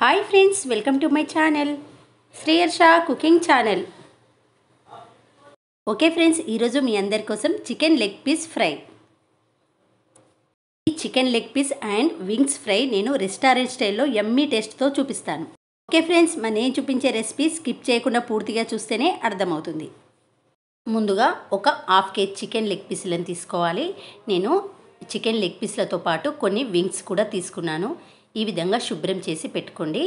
hi friends welcome to my channel శ్రేయర్షా cooking channel okay friends ఈరోజు మీ అందరి కోసం చికెన్ లెగ్ పీస్ ఫ్రై ఈ chicken leg piece and wings fry నేను రెస్టారెంట్ స్టైల్లో ఎమ్మీ టేస్ట్తో చూపిస్తాను ఓకే ఫ్రెండ్స్ మన నేను చూపించే రెసిపీ స్కిప్ చేయకుండా పూర్తిగా చూస్తేనే అర్థమవుతుంది ముందుగా ఒక హాఫ్ కేజీ చికెన్ లెగ్ పీసులను తీసుకోవాలి నేను చికెన్ లెగ్ పీస్లతో పాటు కొన్ని వింగ్స్ కూడా తీసుకున్నాను ఈ విధంగా శుభ్రం చేసి పెట్టుకోండి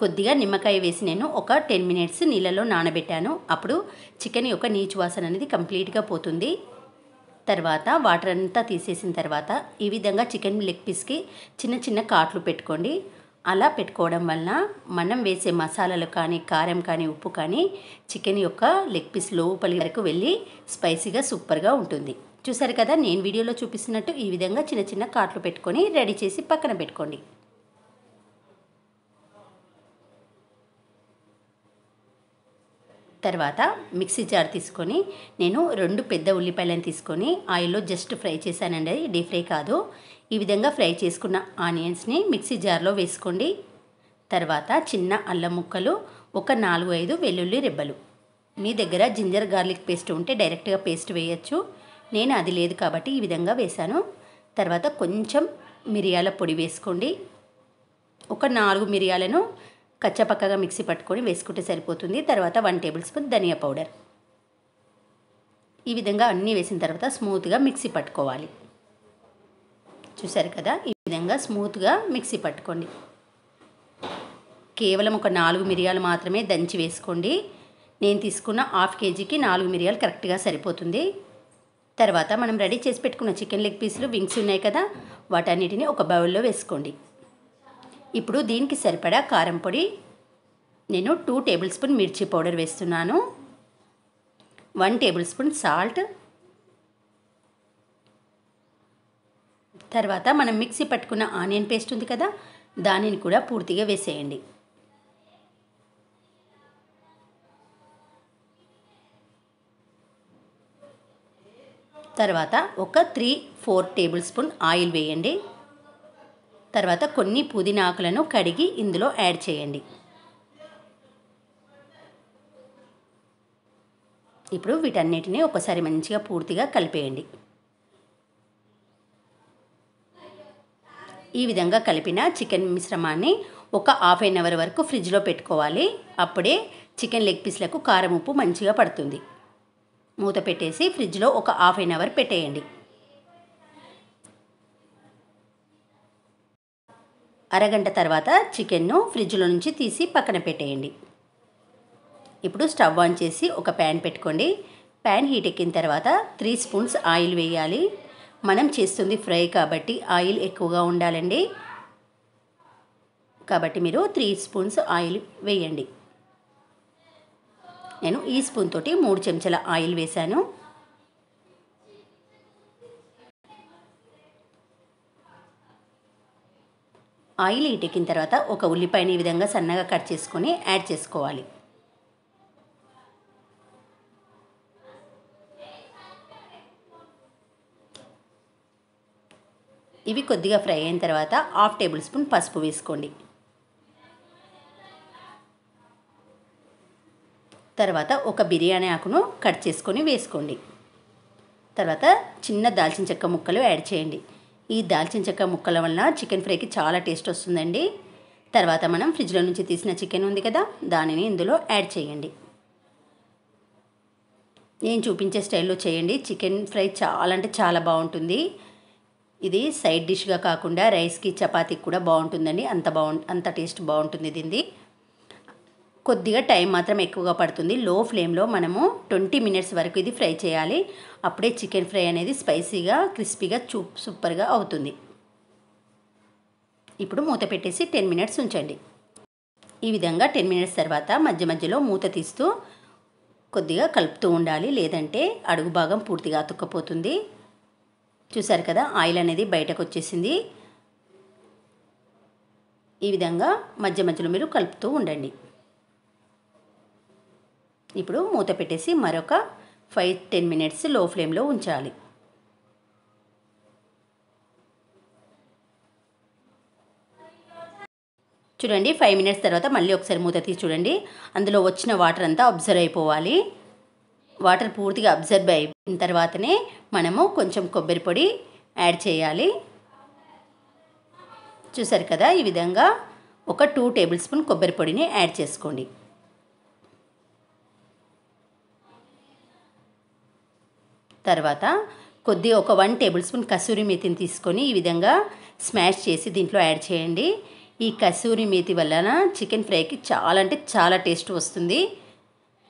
కొద్దిగా నిమ్మకాయ వేసి నేను ఒక టెన్ మినిట్స్ నీళ్ళలో నానబెట్టాను అప్పుడు చికెన్ యొక్క నీచు వాసన అనేది కంప్లీట్గా పోతుంది తర్వాత వాటర్ అంతా తీసేసిన తర్వాత ఈ విధంగా చికెన్ లెగ్ పీస్కి చిన్న చిన్న కాట్లు పెట్టుకోండి అలా పెట్టుకోవడం వలన మనం వేసే మసాలాలు కానీ కారం కానీ ఉప్పు కానీ చికెన్ యొక్క లెగ్ పీస్ లోపలి వరకు వెళ్ళి స్పైసీగా సూపర్గా ఉంటుంది చూసారు కదా నేను వీడియోలో చూపిస్తున్నట్టు ఈ విధంగా చిన్న చిన్న కాట్లు పెట్టుకొని రెడీ చేసి పక్కన పెట్టుకోండి తర్వాత మిక్సీ జార్ తీసుకొని నేను రెండు పెద్ద ఉల్లిపాయలను తీసుకొని ఆయిల్లో జస్ట్ ఫ్రై చేశానండి అది డీప్ ఫ్రై కాదు ఈ విధంగా ఫ్రై చేసుకున్న ఆనియన్స్ని మిక్సీ జార్లో వేసుకోండి తర్వాత చిన్న అల్లం ముక్కలు ఒక నాలుగు ఐదు వెల్లుల్లి రెబ్బలు మీ దగ్గర జింజర్ గార్లిక్ పేస్ట్ ఉంటే డైరెక్ట్గా పేస్ట్ వేయచ్చు నేను అది లేదు కాబట్టి ఈ విధంగా వేశాను తర్వాత కొంచెం మిరియాల పొడి వేసుకోండి ఒక నాలుగు మిరియాలను కచ్చపక్కగా మిక్సీ పట్టుకొని వేసుకుంటే సరిపోతుంది తర్వాత వన్ టేబుల్ స్పూన్ ధనియా పౌడర్ ఈ విధంగా అన్నీ వేసిన తర్వాత స్మూత్గా మిక్సీ పట్టుకోవాలి చూసారు కదా ఈ విధంగా స్మూత్గా మిక్సీ పట్టుకోండి కేవలం ఒక నాలుగు మిరియాలు మాత్రమే దంచి వేసుకోండి నేను తీసుకున్న హాఫ్ కేజీకి నాలుగు మిరియాలు కరెక్ట్గా సరిపోతుంది తర్వాత మనం రెడీ చేసి పెట్టుకున్న చికెన్ లెగ్ పీసులు వింగ్స్ ఉన్నాయి కదా వాటన్నిటిని ఒక బౌల్లో వేసుకోండి ఇప్పుడు దీనికి సరిపడా కారం పొడి నేను టూ టేబుల్ స్పూన్ మిర్చి పౌడర్ వేస్తున్నాను వన్ టేబుల్ స్పూన్ సాల్ట్ తర్వాత మనం మిక్సీ పట్టుకున్న ఆనియన్ పేస్ట్ ఉంది కదా దానిని కూడా పూర్తిగా వేసేయండి తర్వాత ఒక three four tablespoon oil వేయండి తర్వాత కొన్ని పుదీనా ఆకులను కడిగి ఇందులో యాడ్ చేయండి ఇప్పుడు వీటన్నిటిని ఒకసారి మంచిగా పూర్తిగా కలిపేయండి ఈ విధంగా కలిపిన చికెన్ మిశ్రమాన్ని ఒక హాఫ్ ఎన్ అవర్ వరకు ఫ్రిడ్జ్లో పెట్టుకోవాలి అప్పుడే చికెన్ లెగ్ పీస్లకు కారం ఉప్పు మంచిగా పడుతుంది మూత పెట్టేసి ఫ్రిడ్జ్లో ఒక హాఫ్ ఎన్ అవర్ పెట్టేయండి అరగంట తర్వాత చికెన్ను ఫ్రిడ్జ్లో నుంచి తీసి పక్కన పెట్టేయండి ఇప్పుడు స్టవ్ ఆన్ చేసి ఒక ప్యాన్ పెట్టుకోండి ప్యాన్ హీట్ ఎక్కిన తర్వాత త్రీ స్పూన్స్ ఆయిల్ వేయాలి మనం చేస్తుంది ఫ్రై కాబట్టి ఆయిల్ ఎక్కువగా ఉండాలండి కాబట్టి మీరు త్రీ స్పూన్స్ ఆయిల్ వేయండి నేను ఈ స్పూన్ తోటి మూడు చెంచాల ఆయిల్ వేశాను ఆయిల్ ఇటెక్కిన తర్వాత ఒక ఉల్లిపాయని ఈ విధంగా సన్నగా కట్ చేసుకొని యాడ్ చేసుకోవాలి ఇవి కొద్దిగా ఫ్రై అయిన తర్వాత హాఫ్ టేబుల్ స్పూన్ పసుపు వేసుకోండి తర్వాత ఒక బిర్యానీ ఆకును కట్ చేసుకొని వేసుకోండి తర్వాత చిన్న దాల్చిన చెక్క ముక్కలు యాడ్ చేయండి ఈ దాల్చిన చెక్క ముక్కల వల్ల చికెన్ ఫ్రైకి చాలా టేస్ట్ వస్తుందండి తర్వాత మనం ఫ్రిడ్జ్లో నుంచి తీసిన చికెన్ ఉంది కదా దానిని ఇందులో యాడ్ చేయండి నేను చూపించే స్టైల్లో చేయండి చికెన్ ఫ్రై చాలా అంటే చాలా బాగుంటుంది ఇది సైడ్ డిష్గా కాకుండా రైస్కి చపాతీకి కూడా బాగుంటుందండి అంత బాగు అంత టేస్ట్ బాగుంటుంది దీనిది కొద్దిగా టైం మాత్రం ఎక్కువగా పడుతుంది లో ఫ్లేమ్లో మనము ట్వంటీ మినిట్స్ వరకు ఇది ఫ్రై చేయాలి అప్పుడే చికెన్ ఫ్రై అనేది స్పైసీగా క్రిస్పీగా చూ సూపర్గా అవుతుంది ఇప్పుడు మూత పెట్టేసి టెన్ మినిట్స్ ఉంచండి ఈ విధంగా టెన్ మినిట్స్ తర్వాత మధ్య మధ్యలో మూత తీస్తూ కొద్దిగా కలుపుతూ ఉండాలి లేదంటే అడుగు భాగం పూర్తిగా అతుక్కపోతుంది చూసారు కదా ఆయిల్ అనేది బయటకు వచ్చేసింది ఈ విధంగా మధ్య మధ్యలో మీరు కలుపుతూ ఉండండి ఇప్పుడు మూత పెట్టేసి మరొక ఫైవ్ టెన్ మినిట్స్ లో ఫ్లేమ్లో ఉంచాలి చూడండి ఫైవ్ మినిట్స్ తర్వాత మళ్ళీ ఒకసారి మూత తీసి చూడండి అందులో వచ్చిన వాటర్ అంతా అబ్జర్వ్ అయిపోవాలి వాటర్ పూర్తిగా అబ్జర్వ్ అయిన తర్వాతనే మనము కొంచెం కొబ్బరి పొడి యాడ్ చేయాలి చూసారు కదా ఈ విధంగా ఒక టూ టేబుల్ స్పూన్ కొబ్బరి పొడిని యాడ్ చేసుకోండి తర్వాత కొద్ది ఒక వన్ టేబుల్ స్పూన్ కసూరి మేతిని తీసుకొని ఈ విధంగా స్మాష్ చేసి దీంట్లో యాడ్ చేయండి ఈ కసూరి మేతి వలన చికెన్ ఫ్రైకి చాలా అంటే చాలా టేస్ట్ వస్తుంది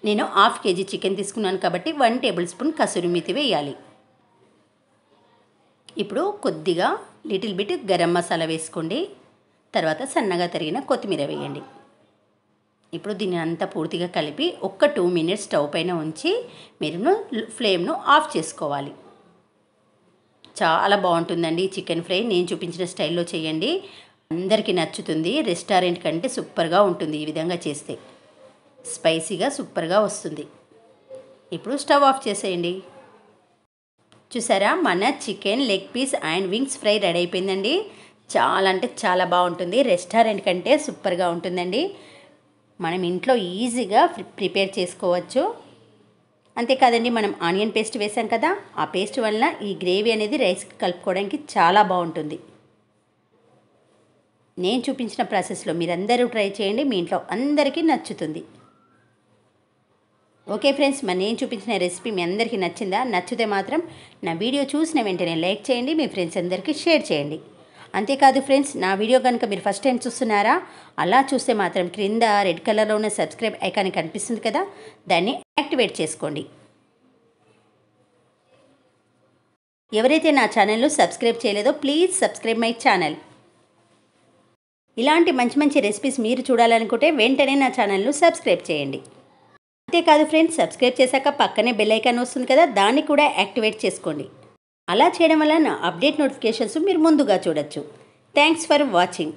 నేను హాఫ్ కేజీ చికెన్ తీసుకున్నాను కాబట్టి వన్ టేబుల్ స్పూన్ కసూరి మేతి వేయాలి ఇప్పుడు కొద్దిగా లిటిల్ బిట్ గరం మసాలా వేసుకోండి తర్వాత సన్నగా తరిగిన కొత్తిమీర వేయండి ఇప్పుడు దీన్ని అంతా పూర్తిగా కలిపి ఒక్క టూ మినిట్స్ స్టవ్ పైన ఉంచి మీరు ఫ్లేమ్ను ఆఫ్ చేసుకోవాలి చాలా బాగుంటుందండి చికెన్ ఫ్రై నేను చూపించిన స్టైల్లో చేయండి అందరికీ నచ్చుతుంది రెస్టారెంట్ కంటే సూపర్గా ఉంటుంది ఈ విధంగా చేస్తే స్పైసీగా సూపర్గా వస్తుంది ఇప్పుడు స్టవ్ ఆఫ్ చేసేయండి చూసారా మన chicken leg piece and wings fry ready అయిపోయిందండి చాలా అంటే చాలా బాగుంటుంది రెస్టారెంట్ కంటే సూపర్గా ఉంటుందండి మనం ఇంట్లో ఈజీగా ప్రిపేర్ చేసుకోవచ్చు అంతే కాదండి మనం ఆనియన్ పేస్ట్ వేసాం కదా ఆ పేస్ట్ వలన ఈ గ్రేవీ అనేది రైస్కి కలుపుకోవడానికి చాలా బాగుంటుంది నేను చూపించిన ప్రాసెస్లో మీరందరూ ట్రై చేయండి మీ ఇంట్లో అందరికీ నచ్చుతుంది ఓకే ఫ్రెండ్స్ మరి నేను చూపించిన రెసిపీ మీ అందరికీ నచ్చిందా నచ్చితే మాత్రం నా వీడియో చూసిన వెంటనే లైక్ చేయండి మీ ఫ్రెండ్స్ అందరికీ షేర్ చేయండి అంతేకాదు ఫ్రెండ్స్ నా వీడియో కనుక మీరు ఫస్ట్ టైం చూస్తున్నారా అలా చూస్తే మాత్రం క్రింద రెడ్ కలర్లో ఉన్న సబ్స్క్రైబ్ ఐకాన్ కనిపిస్తుంది కదా దాన్ని యాక్టివేట్ చేసుకోండి ఎవరైతే నా ఛానల్ను సబ్స్క్రైబ్ చేయలేదో ప్లీజ్ సబ్స్క్రైబ్ మై ఛానల్ ఇలాంటి మంచి మంచి రెసిపీస్ మీరు చూడాలనుకుంటే వెంటనే నా ఛానల్ను సబ్స్క్రైబ్ చేయండి అంతేకాదు ఫ్రెండ్స్ సబ్స్క్రైబ్ చేశాక పక్కనే బెల్ ఐకాన్ వస్తుంది కదా దాన్ని కూడా యాక్టివేట్ చేసుకోండి అలా చేయడం వల్ల నా అప్డేట్ నోటిఫికేషన్స్ మీరు ముందుగా చూడొచ్చు థ్యాంక్స్ ఫర్ వాచింగ్